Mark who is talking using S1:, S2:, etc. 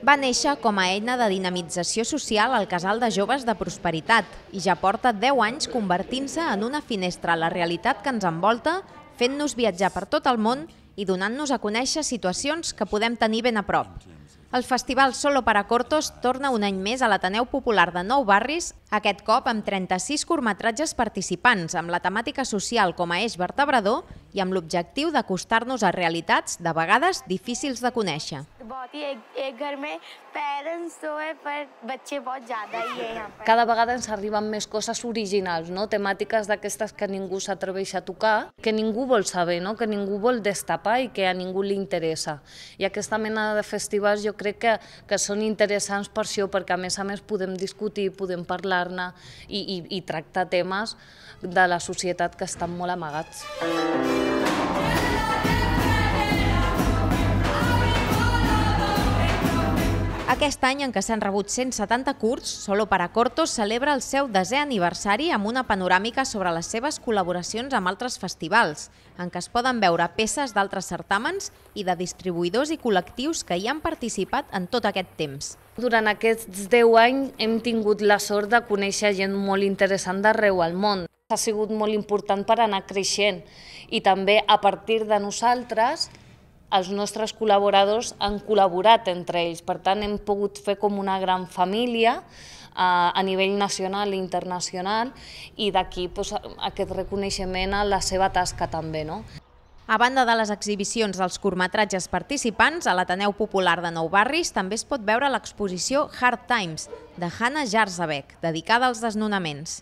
S1: Va néixer com a eina de dinamització social al Casal de Joves de Prosperitat i ja porta 10 anys convertint-se en una finestra a la realitat que ens envolta, fent-nos viatjar per tot el món i donant-nos a conèixer situacions que podem tenir ben a prop. El festival Solo para Cortos torna un any més a l'Ateneu Popular de Nou Barris, aquest cop amb 36 curtmetratges participants, amb la temàtica social com a eix vertebrador i amb l'objectiu d'acostar-nos a realitats, de vegades, difícils de conèixer. बहुत hi एक, एक घर में parents तो है पर बच्चे बहुत ज़्यादा hi है यहाँ
S2: पर. Cada vegada ens arriben més coses originals, no? temàtiques d'aquestes que ningú s'atreveix a tocar, que ningú vol saber, no? que ningú vol destapar i que a ningú li interessa. I aquesta mena de festivals jo crec que, que són interessants per això, perquè a més a més podem discutir, podem parlar-ne i, i, i tractar temes de la societat que estan molt amagats. Música
S1: Aquest any, en què s'han rebut 170 curts, Solo para Cortos celebra el seu desè aniversari amb una panoràmica sobre les seves col·laboracions amb altres festivals, en què es poden veure peces d'altres certàmens i de distribuïdors i col·lectius que hi han participat en tot aquest temps.
S2: Durant aquests 10 anys hem tingut la sort de conèixer gent molt interessant d'arreu al món. Ha sigut molt important per anar creixent i també a partir de nosaltres els nostres col·laboradors han col·laborat entre ells. Per tant, hem pogut fer com una gran família eh, a nivell nacional i internacional i d'aquí doncs, aquest reconeixement a la seva tasca també. No?
S1: A banda de les exhibicions dels curtmetratges participants, a l'Ateneu Popular de Nou Barris també es pot veure l'exposició Hard Times, de Hannah Jarzabek, dedicada als desnonaments.